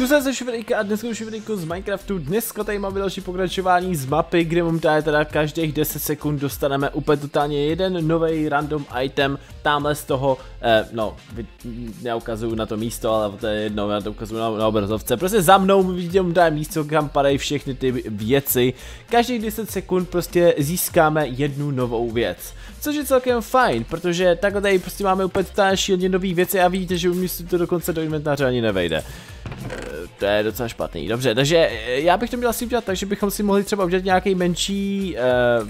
Čus se Švedejka a dneska už z Minecraftu. Dneska tady máme další pokračování z mapy, kde mám tady teda každých 10 sekund dostaneme úplně totálně jeden nový random item. Tamhle z toho, eh, no, neukazuju na to místo, ale to je jedno, já to ukazuju na, na obrazovce. Prostě za mnou vidím tady místo, kam padají všechny ty věci. Každých 10 sekund prostě získáme jednu novou věc což je celkem fajn, protože takhle tady prostě máme úplně totálně šíleně nových a vidíte, že u mě to dokonce do inventáře ani nevejde. Eh, to je docela špatný. Dobře, takže eh, já bych to měl asi udělat tak, že bychom si mohli třeba udělat nějaký menší, uh,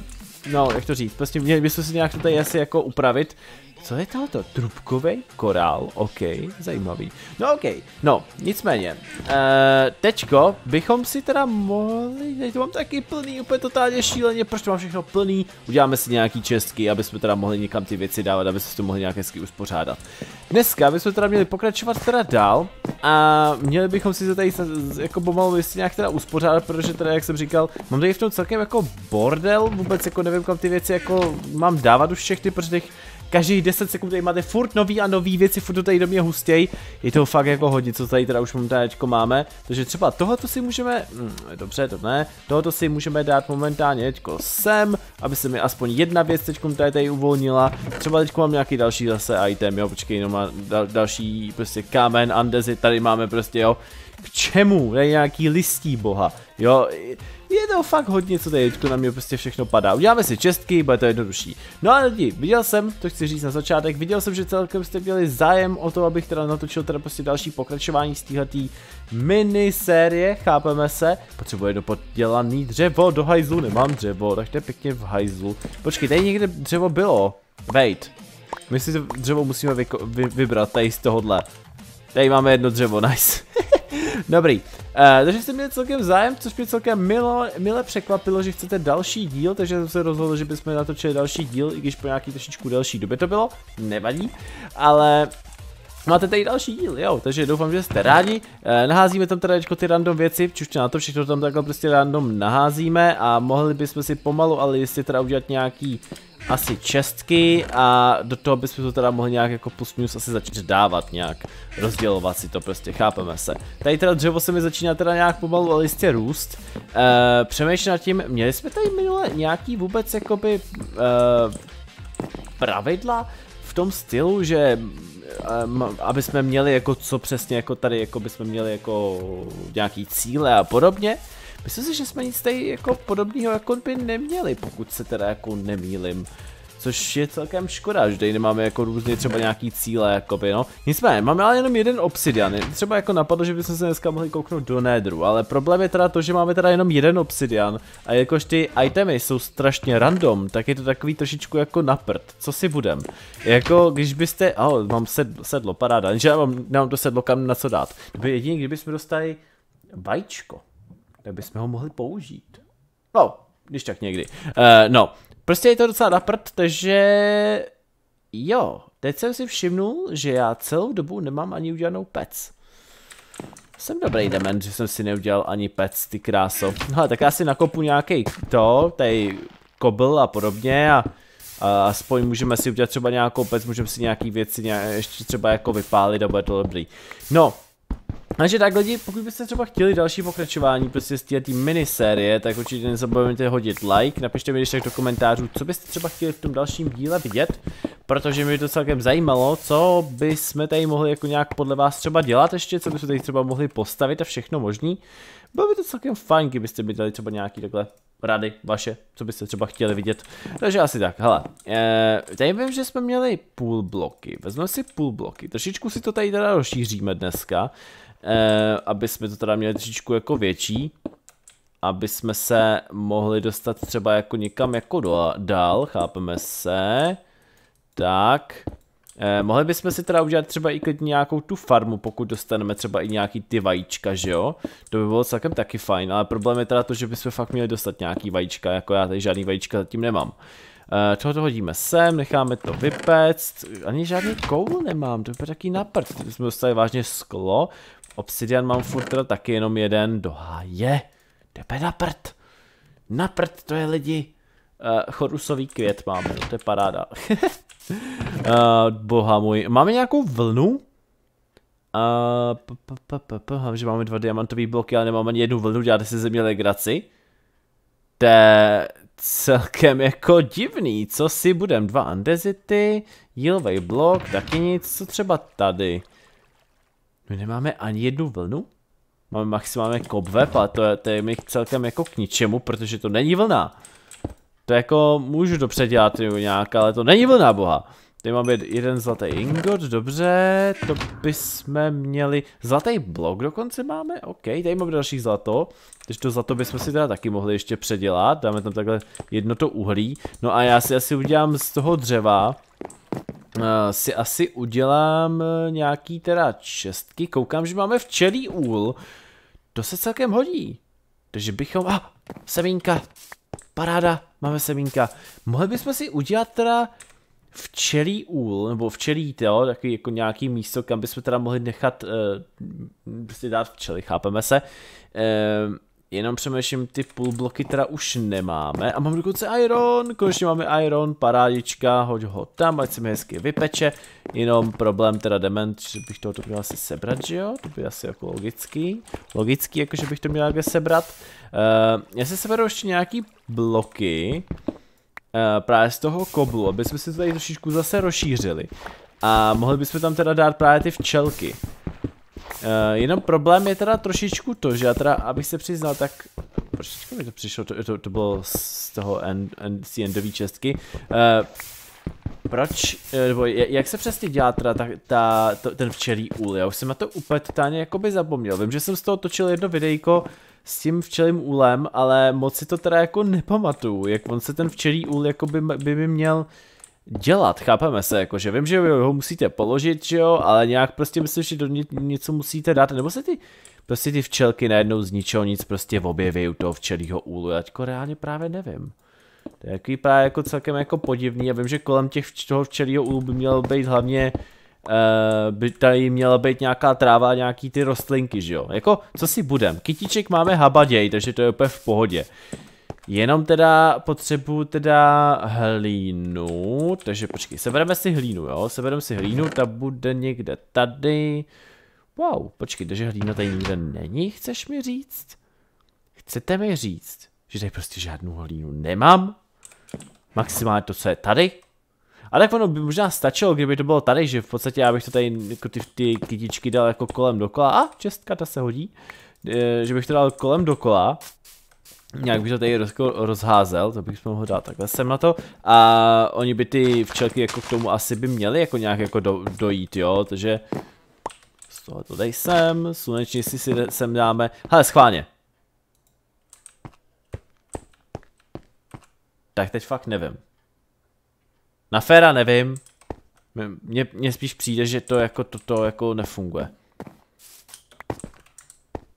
no jak to říct, prostě měli bychom si nějak to tady asi jako upravit, co je tohoto? Trubkový korál, OK, zajímavý. No OK, no, nicméně, Uh, tečko bychom si teda mohli, teď to mám taky plný, úplně totálně šíleně, proč to mám všechno plný, uděláme si nějaký čestky, aby jsme teda mohli někam ty věci dávat, aby jsme to mohli nějak hezky uspořádat. Dneska bychom teda měli pokračovat teda dál a měli bychom si se tady jako pomalu jestli nějak teda uspořádat, protože teda jak jsem říkal, mám tady v tom celkem jako bordel, vůbec jako nevím kam ty věci jako mám dávat už všechny, protože těch každých 10 sekund tady máte furt nový a nový věci, furt to tady do mě hustěj. Je to fakt jako hodně, co tady teda už momentáčko máme. Takže třeba tohoto si můžeme, hm, dobře, to ne, tohoto si můžeme dát momentálně teďko sem, aby se mi aspoň jedna věc teďko tady, tady uvolnila. Třeba teďko mám nějaký další zase item, jo, počkej, no má dal, další prostě kámen, andezy, tady máme prostě, jo. K čemu? Tady nějaký listí boha, jo je to fakt hodně, co tady na mě prostě všechno padá. Uděláme si čestky, bude to jednodušší. No a lidi, viděl jsem, to chci říct na začátek, viděl jsem, že celkem jste měli zájem o to, abych teda natočil teda prostě další pokračování z téhletý minisérie, chápeme se. Potřebuje do podělaný dřevo, do hajzlu nemám dřevo, tak to je pěkně v hajzlu. Počkej, tady někde dřevo bylo. Wait. My si dřevo musíme vy vybrat tady z tohohle. Tady máme jedno dřevo, nice. Dobrý, Uh, takže jste měli celkem zájem, což mě celkem milo, mile překvapilo, že chcete další díl, takže jsem se rozhodl, že bychom natočili další díl, i když po nějaký trošičku delší době to bylo, nevadí, ale Máte tady další díl, jo, takže doufám, že jste rádi. Eh, naházíme tam teda ty random věci, čuště na to všechno tam takhle prostě random naházíme a mohli bychom si pomalu, ale jestli teda udělat nějaký asi čestky a do toho bychom to teda mohli nějak jako plus minus asi začít dávat nějak, rozdělovat si to prostě, chápeme se. Tady teda dřevo se mi začíná teda nějak pomalu ale jistě růst. Eh, přemýšlím nad tím, měli jsme tady minule nějaký vůbec jakoby eh, pravidla v tom stylu, že um, aby jsme měli jako co přesně jako tady, jako by jsme měli jako nějaký cíle a podobně. Myslím si, že jsme nic tady jako podobného jako by neměli, pokud se teda jako nemýlim. Což je celkem škoda, že tady nemáme jako různě třeba nějaký cíle, jakoby, no. Nicméně, máme ale jenom jeden obsidian. Třeba jako napadlo, že bychom se dneska mohli kouknout do nedru, ale problém je teda to, že máme teda jenom jeden obsidian a jakož ty itemy jsou strašně random, tak je to takový trošičku jako naprt. Co si budem? Jako, když byste, oh, mám sedlo, sedlo paráda, že já mám, nemám to sedlo kam na co dát. Kdyby jedině, kdybychom dostali vajíčko, tak bychom ho mohli použít. No, když tak někdy. Uh, no, Prostě je to docela naprt, takže jo, teď jsem si všimnul, že já celou dobu nemám ani udělanou pec. Jsem dobrý dement, že jsem si neudělal ani pec, ty kráso. No tak já si nakopu nějaký to, tady kobl a podobně a, a aspoň můžeme si udělat třeba nějakou pec, můžeme si nějaký věci nějak, ještě třeba jako vypálit a bude to dobrý. No, takže tak lidi, pokud byste třeba chtěli další pokračování prostě z této minisérie, tak určitě nezapomeňte hodit like, napište mi když tak do komentářů, co byste třeba chtěli v tom dalším díle vidět, protože mě to celkem zajímalo, co by jsme tady mohli jako nějak podle vás třeba dělat ještě, co jsme tady třeba mohli postavit a všechno možný. Bylo by to celkem fajn, kdybyste mi dali třeba nějaký takhle rady vaše, co byste třeba chtěli vidět. Takže asi tak, hele. eh, tady vím, že jsme měli půl bloky. Vezmeme si půl bloky. Trošičku si to tady teda rozšíříme dneska eh, aby jsme to teda měli trošičku jako větší, aby jsme se mohli dostat třeba jako někam jako do, dál, chápeme se. Tak, eh, mohli bychom si teda udělat třeba i klidně nějakou tu farmu, pokud dostaneme třeba i nějaký ty vajíčka, že jo? To by bylo celkem taky fajn, ale problém je teda to, že bychom fakt měli dostat nějaký vajíčka, jako já tady žádný vajíčka zatím nemám. Uh, eh, tohle hodíme sem, necháme to vypéct. Ani žádný koul nemám, to je taky na prd. Jsme dostali vážně sklo. Obsidian mám furt teda taky jenom jeden. Doha je. Jdeme na prd. Na prd, to je lidi. Uh, chorusový květ máme, to je paráda. uh, boha můj. Máme nějakou vlnu? Uh, že máme dva diamantové bloky, ale nemáme ani jednu vlnu, děláte si mě legraci. To je celkem jako divný, co si budem, dva andezity, jílovej blok, taky nic, co třeba tady. My nemáme ani jednu vlnu? Máme maximálně kopvep, ale to je, to je mi celkem jako k ničemu, protože to není vlna. To jako můžu dobře dělat nějak, ale to není vlna boha. Tady máme jeden zlatý ingot, dobře, to bychom měli, zlatý blok dokonce máme, ok, tady máme další zlato, takže to zlato bychom si teda taky mohli ještě předělat, dáme tam takhle jedno to uhlí, no a já si asi udělám z toho dřeva, Eh, si asi udělám eh, nějaký teda čestky. Koukám, že máme včelí úl. To se celkem hodí. Takže bychom... Ah, semínka. Paráda, máme semínka. Mohli bychom si udělat teda včelí úl, nebo včelí, jo, takový jako nějaký místo, kam bychom teda mohli nechat, uh, prostě dát včely, chápeme se. Uh, Jenom přemýšlím, ty půl bloky teda už nemáme. A mám dokonce iron, konečně máme iron, parádička, hoď ho tam, ať se mi hezky vypeče. Jenom problém teda dement, že bych toho to měl asi sebrat, že jo? To by asi jako logický. Logický, jakože bych to měl nějaké sebrat. Uh, já se seberu ještě nějaký bloky. Uh, právě z toho koblu, aby jsme si to tady trošičku zase rozšířili. A mohli bychom tam teda dát právě ty včelky. Uh, jenom problém je teda trošičku to, že já teda, abych se přiznal, tak trošičku mi to přišlo, to, to, to bylo z toho end, end, z endový čestky. Uh, eh, proč, eh, nebo jak se přesně dělá teda ta, ta, to, ten včelí úl, já už jsem na to úplně totálně jakoby zapomněl, vím, že jsem z toho točil jedno videjko s tím včelým úlem, ale moc si to teda jako nepamatuju, jak on se ten včelí úl jakoby by mi měl uh, dělat, chápeme se, jako, že vím, že ho musíte položit, že jo, ale nějak prostě myslím, že do ně, něco musíte dát, nebo se ty, prostě ty včelky najednou z ničeho nic prostě objeví u toho včelího úlu, já jako reálně právě nevím. To je takový právě jako celkem jako podivný, já vím, že kolem těch, toho včelího úlu by měl být hlavně Uh, by tady měla být nějaká tráva, nějaký ty rostlinky, že jo? Jako, co si budem? Kytiček máme habaděj, takže to je úplně v pohodě. Jenom teda potřebuju teda hlínu, takže počkej, sebereme si hlínu, jo, sebereme si hlínu, ta bude někde tady. Wow, počkej, takže hlína tady nikde není, chceš mi říct? Chcete mi říct, že tady prostě žádnou hlínu nemám? Maximálně to, co je tady? A tak ono by možná stačilo, kdyby to bylo tady, že v podstatě já bych to tady jako ty, ty kytičky dal jako kolem dokola. A, čestka, ta se hodí. E, že bych to dal kolem dokola nějak bych to tady rozházel, to bych mohl dát takhle sem na to. A oni by ty včelky jako k tomu asi by měli jako nějak jako do, dojít, jo, takže z toho to dej sem, sluneční si si sem dáme, hele schválně. Tak teď fakt nevím. Na féra nevím, mně spíš přijde, že to jako toto to jako nefunguje.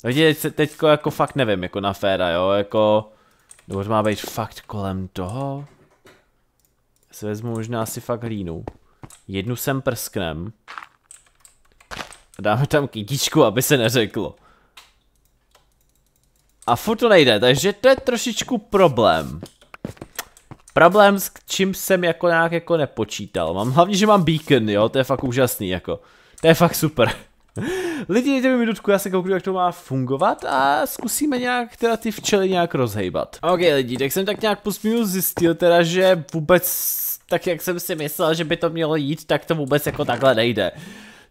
Takže teď jako fakt nevím, jako na féra, jo, jako... Dobře má být fakt kolem toho. Já si vezmu možná asi fakt hlínu. Jednu sem prsknem. A dáme tam kytičku, aby se neřeklo. A furt to nejde, takže to je trošičku problém. Problém s čím jsem jako nějak jako nepočítal. Mám hlavně, že mám beacon, jo, to je fakt úžasný, jako. To je fakt super lidi, dejte mi minutku, já se kouknu, jak to má fungovat a zkusíme nějak teda ty včely nějak rozhejbat. Ok lidi, tak jsem tak nějak plus minus zjistil teda, že vůbec tak jak jsem si myslel, že by to mělo jít, tak to vůbec jako takhle nejde.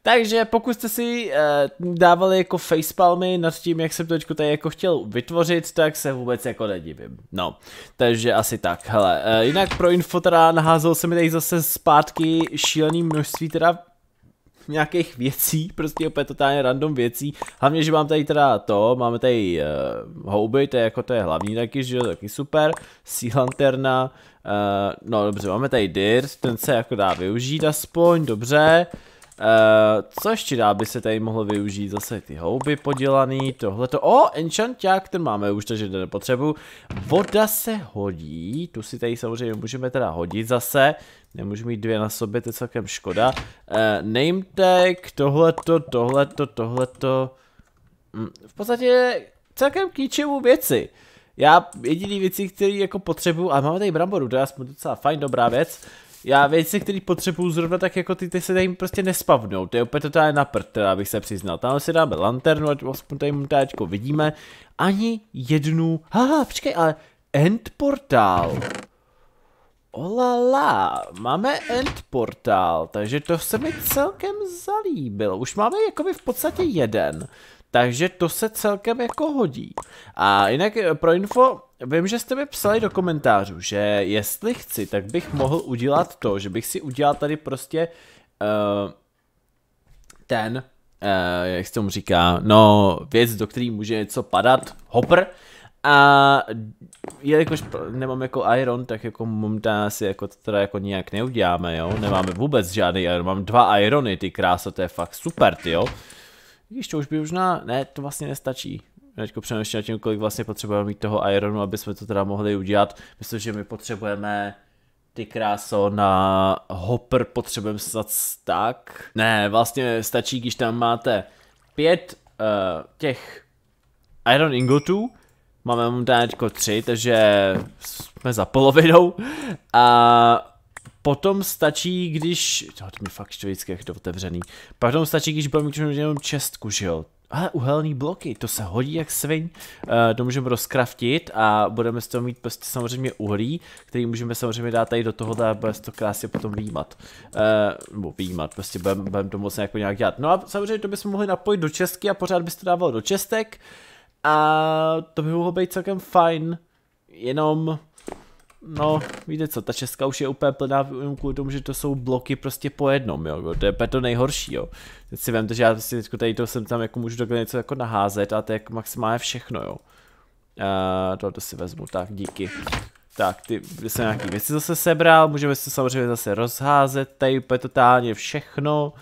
Takže pokud jste si e, dávali jako facepalmy nad tím, jak jsem to tady jako chtěl vytvořit, tak se vůbec jako nedivím. No, takže asi tak, hele. E, jinak pro info teda naházel se mi tady zase zpátky šílený množství teda nějakých věcí, prostě opět totálně random věcí. Hlavně, že mám tady teda to, máme tady uh, houby, to je jako to je hlavní taky, že jo, taky super. Sea Lanterna, uh, no dobře, máme tady Dirt, ten se jako dá využít aspoň, dobře. Uh, Uh, eh, co ještě dá by se tady mohlo využít? Zase ty houby podělaný, tohleto. O, enchanták, ten máme už, takže nepotřebu. Voda se hodí, tu si tady samozřejmě můžeme teda hodit zase. Nemůžu mít dvě na sobě, to je celkem škoda. Uh, name tag, tohleto, tohleto, tohleto. Mm, v podstatě celkem klíčovou věci. Já jediný věci, které jako potřebuju, a máme tady bramboru, to je aspoň docela fajn, dobrá věc já věci, které potřebuju zrovna tak jako ty, ty se tady prostě nespavnou, to je opět totálně na prd, teda abych se přiznal. Tam si dáme lanternu, ať aspoň tady mutáčko vidíme. Ani jednu, haha, počkej, ale end portál. Olala, máme end portál, takže to se mi celkem zalíbilo. Už máme jako v podstatě jeden. Takže to se celkem jako hodí. A jinak eh, pro info, vím, že jste mi psali do komentářů, že jestli chci, tak bych mohl udělat to, že bych si udělal tady prostě uh, ten, uh, jak se tomu říká, no věc, do který může něco padat, hopr. a jelikož nemám jako Iron, tak jako momentálně si jako to teda jako nijak neuděláme, jo. Nemáme vůbec žádný Iron, mám dva Irony, ty krása, to je fakt super, ty jo. Víš, to už by možná, ne, to vlastně nestačí. Teďko přemýšlím nad tím, kolik vlastně potřebujeme mít toho ironu, aby jsme to teda mohli udělat. Myslím, že my potřebujeme ty kráso na hopper potřebujeme snad tak. Ne, vlastně stačí, když tam máte pět uh, těch iron ingotů, máme momentálně tři, takže jsme za polovinou a Potom stačí, když... To mi fakt to vždycky jak to otevřený. Potom stačí, když budeme mít jenom čestku, že jo? Ale uhelný bloky, to se hodí jak sviň. Uh, to můžeme rozkraftit a budeme z toho mít prostě samozřejmě uhlí, který můžeme samozřejmě dát tady do toho, a bude to krásně potom výjímat. Uh, nebo výjímat, prostě budeme, budem to moc jako nějak dělat. No a samozřejmě to bychom mohli napojit do česky a pořád byste to dával do čestek. A to by mohlo být celkem fajn. Jenom No, víte co, ta česká už je úplně plná kvůli tomu, že to jsou bloky prostě po jednom, jo, to je to nejhorší, jo. Teď si vím, že já si teď tady to jsem tam jako můžu takhle něco jako naházet a to je jako maximálně všechno, jo. Uh, to, to si vezmu, tak díky. Tak, ty jsem nějaký věci zase sebral, můžeme si samozřejmě zase rozházet, tady úplně totálně všechno.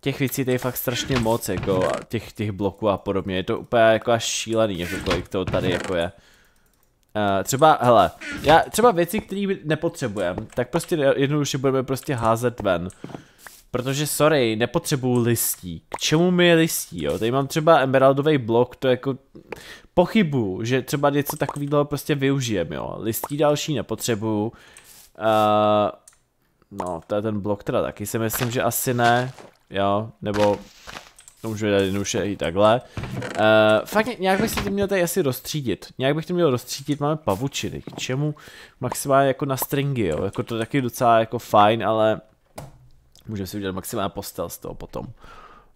Těch věcí tady je fakt strašně moc, jako těch, těch bloků a podobně, je to úplně jako až šílený, jako kolik toho tady jako je. Uh, třeba, hele, já třeba věci, které nepotřebujeme, tak prostě jednoduše budeme prostě házet ven. Protože, sorry, nepotřebuju listí. K čemu mi je listí, jo? Tady mám třeba emeraldový blok, to jako pochybu, že třeba něco takového prostě využijem, jo? Listí další nepotřebuju. Uh, no, to je ten blok teda taky si myslím, že asi ne, jo? Nebo to můžu dát jednoduše i takhle. Uh, fakt nějak bych si to měl tady asi rozstřídit. Nějak bych to měl rozstřídit, máme pavučiny. K čemu? Maximálně jako na stringy, jo. Jako to taky docela jako fajn, ale můžeme si udělat maximálně postel z toho potom.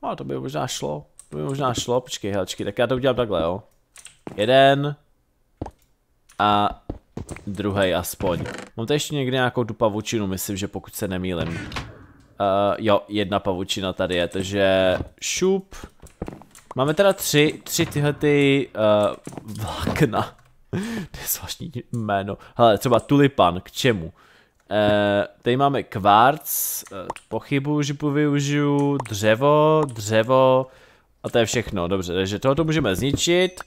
A no, to by možná šlo. To by možná šlo, počkej, helečky, tak já to udělám takhle, jo. Jeden. A druhý aspoň. Mám tady ještě někde nějakou pavučinu, myslím, že pokud se nemýlím. Uh, jo, jedna pavučina tady je, takže šup. Máme teda tři, tři tyhle ty uh, eh, vlákna. to je zvláštní jméno. Hele, třeba tulipan, k čemu? Uh, tady máme kvarc, uh, pochybu, že využiju, dřevo, dřevo a to je všechno, dobře, takže tohoto můžeme zničit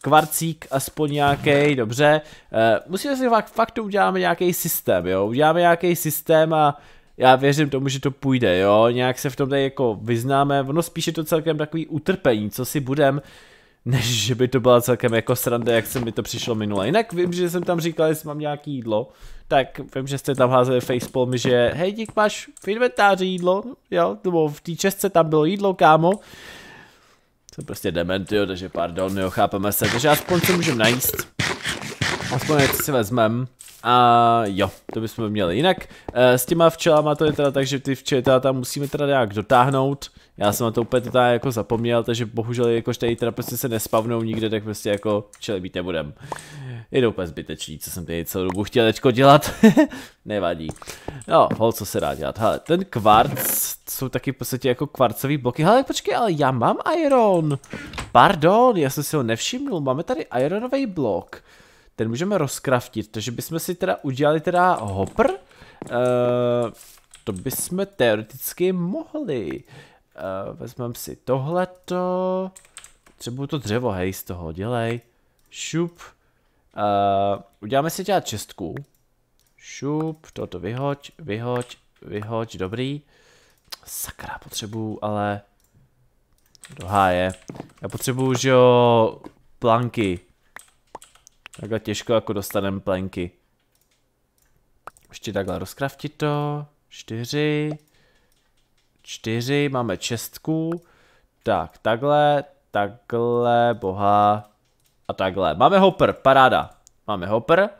kvarcík aspoň nějaký, dobře. Uh, musíme si fakt, fakt uděláme nějaký systém, jo. Uděláme nějaký systém a já věřím tomu, že to půjde, jo, nějak se v tom tady jako vyznáme, ono spíše to celkem takový utrpení, co si budem, než že by to byla celkem jako sranda, jak se mi to přišlo minule. Jinak vím, že jsem tam říkal, jestli mám nějaký jídlo, tak vím, že jste tam házeli facepalm, že hej, dík, máš v inventáři jídlo, jo, nebo v té česce tam bylo jídlo, kámo. Jsem prostě dement, jo, takže pardon, jo, chápeme se, takže aspoň se můžeme najíst. Aspoň něco si vezmem. A jo, to bychom měli. Jinak e, s těma včelama to je teda tak, že ty teda tam musíme teda nějak dotáhnout. Já jsem na to úplně teda jako zapomněl, takže bohužel jakož tady teda prostě se nespavnou nikde, tak prostě jako včely být nebudem. Je to úplně zbytečný, co jsem tady celou dobu chtěl teďko dělat. Nevadí. No, hol, co se dá dělat. Hele, ten kvarc, jsou taky v podstatě jako kvarcový bloky. Hele, počkej, ale já mám iron. Pardon, já jsem si ho nevšiml. Máme tady ironový blok. Ten můžeme rozkraftit, takže bychom si teda udělali teda hopr, Uh, to bychom teoreticky mohli. Uh, vezmeme si tohleto. Potřebuju to dřevo, hej, z toho, dělej. Šup. Uh, uděláme si dělat čestku. Šup, toto vyhoď, vyhoď, vyhoď, dobrý. Sakra, potřebuju, ale... doháje. Já potřebuju, že jo, planky. Takhle těžko jako dostaneme plenky. Ještě takhle rozkraftit to. Čtyři. Čtyři, máme čestku. Tak, takhle, takhle, boha. A takhle. Máme hopper, paráda. Máme hopper.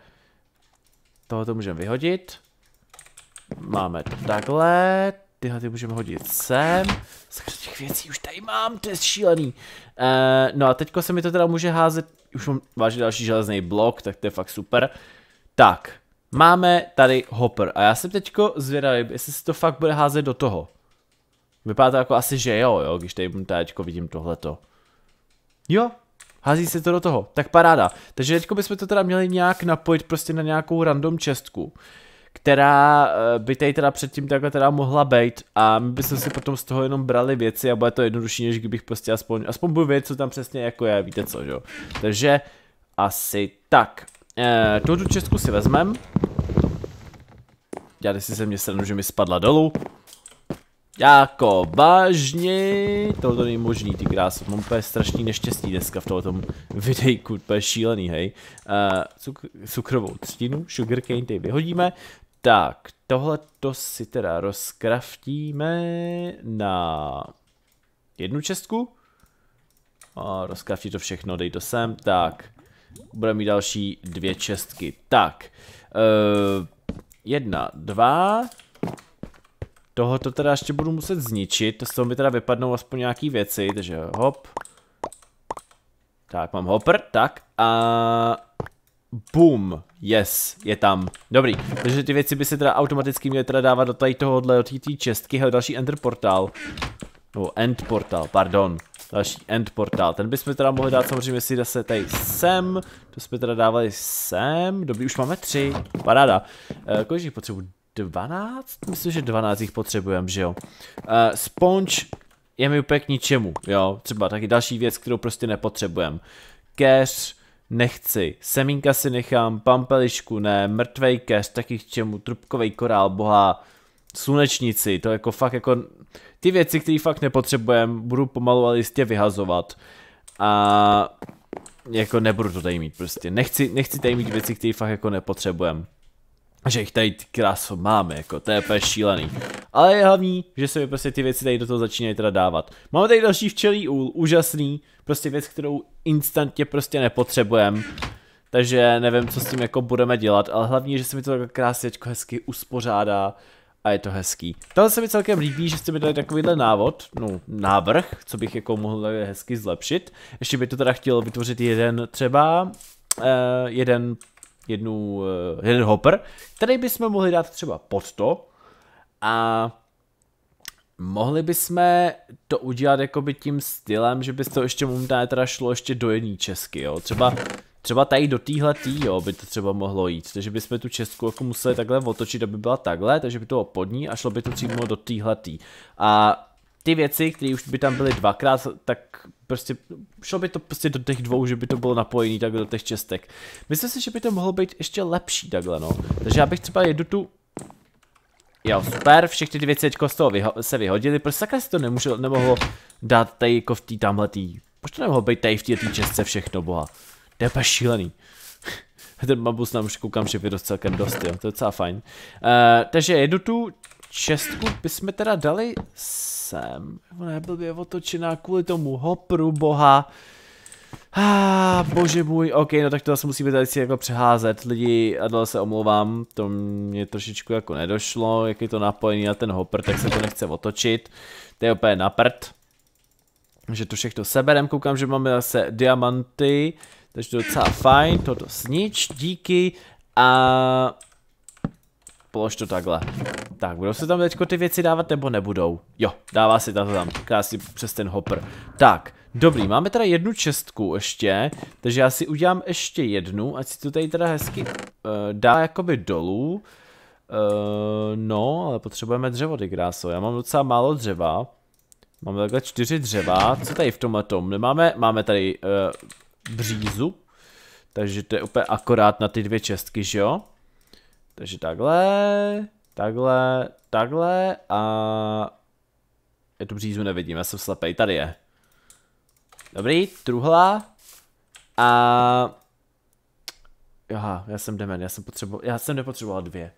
Tohoto můžeme vyhodit. Máme to takhle, tyhle ty můžeme hodit sem. Sakra těch věcí už tady mám, to je šílený. Uh, no a teďko se mi to teda může házet, už mám vážně další železný blok, tak to je fakt super. Tak, máme tady hopper a já jsem teďko zvědavý, jestli se to fakt bude házet do toho. Vypadá to jako asi, že jo, jo, když tady teďko vidím tohleto. Jo, hází se to do toho, tak paráda. Takže teďko bychom to teda měli nějak napojit prostě na nějakou random čestku která eh, by tady teda předtím takhle teda mohla být a my bychom si potom z toho jenom brali věci a bude to jednodušší, než kdybych prostě aspoň, aspoň budu vědět, co tam přesně jako je, víte co, jo. Takže asi tak. Eh, tu česku si vezmem. Já si se mě srnu, že mi spadla dolů. Jako vážně, tohle není možný, ty krás, mám úplně strašný neštěstí dneska v tom videjku, je šílený, hej. Uh, cuk cukrovou třtinu, sugarcane ty vyhodíme, tak, tohle to si teda rozkraftíme na jednu čestku. A rozkraftí to všechno, dej to sem, tak. Budeme mít další dvě čestky. Tak, uh, jedna, dva. to teda ještě budu muset zničit, z toho mi teda vypadnou aspoň nějaký věci, takže hop. Tak, mám hopper, tak a Boom, yes, je tam. Dobrý, takže ty věci by se teda automaticky měly teda dávat do tady tohohle, do té čestky, hele, další enter portal. No, end portal, pardon. Další end portal. ten bychom teda mohli dát samozřejmě si zase tady sem, to jsme teda dávali sem, dobrý, už máme tři, paráda. E, kolik jich potřebuji? 12? Myslím, že 12 jich potřebujeme, že jo. E, sponge je mi úplně k ničemu, jo, třeba taky další věc, kterou prostě nepotřebujeme. Cash nechci. Semínka si nechám, pampelišku ne, mrtvej keř, taky k čemu, Trubkový korál, boha, slunečnici, to jako fakt jako ty věci, které fakt nepotřebujeme, budu pomalu ale jistě vyhazovat. A jako nebudu to tady mít prostě. Nechci, nechci tady mít věci, které fakt jako nepotřebujeme že jich tady krásu máme, jako to je úplně šílený. Ale je hlavní, že se mi prostě ty věci tady do toho začínají teda dávat. Máme tady další včelí úl, úžasný, prostě věc, kterou instantně prostě nepotřebujeme. Takže nevím, co s tím jako budeme dělat, ale hlavně, že se mi to tak krásně jako hezky uspořádá a je to hezký. Tohle se mi celkem líbí, že jste mi dali takovýhle návod, no návrh, co bych jako mohl hezky zlepšit. Ještě by to teda chtělo vytvořit jeden třeba, uh, jeden jednu, eh, jeden hopper, který bychom mohli dát třeba pod to a mohli bychom to udělat jakoby tím stylem, že by to ještě momentálně teda šlo ještě do jedné česky, jo. Třeba, třeba tady do téhle tý, jo, by to třeba mohlo jít. Takže bychom tu česku jako museli takhle otočit, aby byla takhle, takže by to bylo pod ní a šlo by to přímo do téhle tý. A ty věci, které už by tam byly dvakrát, tak prostě šlo by to prostě do těch dvou, že by to bylo napojený tak do těch čestek. Myslím si, že by to mohlo být ještě lepší takhle, no. Takže já bych třeba jedu tu Jo, super, všechny ty věci z toho vyho se vyhodily, proč sakra si to nemůžu, nemohlo dát tady jako v té tamhletý, proč to nemohlo být tady v té čestce všechno, boha, to je šílený. Ten mabus nám už koukám, že vyrost celkem dost, jo, to je docela fajn. Uh, takže jedu tu, čestku bychom teda dali sem. Ona byl by otočená kvůli tomu hopru boha. Ah, bože můj, ok, no tak to zase musíme tady si jako přeházet, lidi, a dole se omlouvám, to mě trošičku jako nedošlo, jak je to napojený na ten hopr. tak se to nechce otočit, to je opět na prd. Takže to všechno seberem, koukám, že máme zase diamanty, takže to je docela fajn, toto snič, díky, a Polož to takhle. Tak, budou se tam teď ty věci dávat nebo nebudou? Jo, dává se to tam, krásně přes ten hopper. Tak, dobrý, máme teda jednu čestku ještě, takže já si udělám ještě jednu, ať si to tady teda hezky uh, dá jakoby dolů. Uh, no, ale potřebujeme dřevo, ty kráso, já mám docela málo dřeva. Máme takhle čtyři dřeva, co tady v tomhle tom nemáme? Máme tady uh, břízu, takže to je úplně akorát na ty dvě čestky, že jo? Takže takhle, takhle, takhle a... je tu břízu nevidím, já jsem slepej, tady je. Dobrý, truhla. A... Aha, já jsem demen, já jsem potřeboval, já jsem nepotřeboval dvě.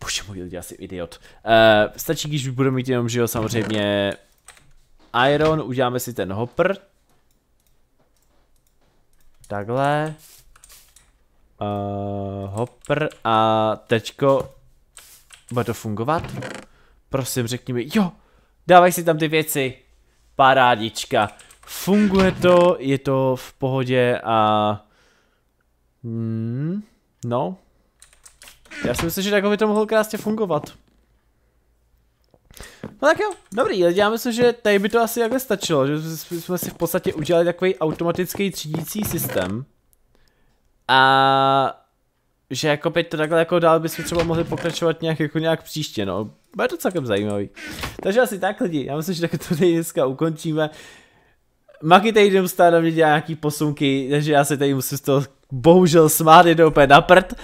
Bože můj lidi, já jsem idiot. Uh, stačí, když budu mít jenom, že jo, samozřejmě Iron, uděláme si ten hopper. Takhle. Uh, hopper a tečko. Bude to fungovat? Prosím, řekni mi. Jo, dávaj si tam ty věci. Parádička. Funguje to, je to v pohodě a... Mm, no. Já si myslím, že takhle by to mohlo krásně fungovat. No tak jo, dobrý, já myslím, že tady by to asi takhle stačilo, že jsme si v podstatě udělali takový automatický třídící systém. A že jako by to takhle jako dál bychom třeba mohli pokračovat nějak jako nějak příště, no. Bude to celkem zajímavý. Takže asi tak lidi, já myslím, že tak to dneska ukončíme. Maky tady na mě dělá nějaký posunky, takže já se tady musím z toho bohužel smát, jednou úplně na prd.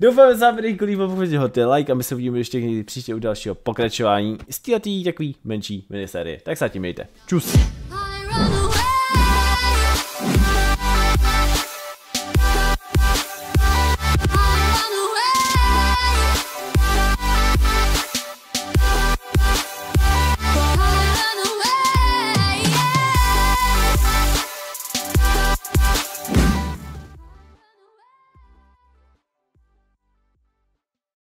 Doufám, že se vám líbilo, pokud hodně like a my se uvidíme ještě někdy příště u dalšího pokračování z této takový menší miniserie. Tak se tím mějte. Čus.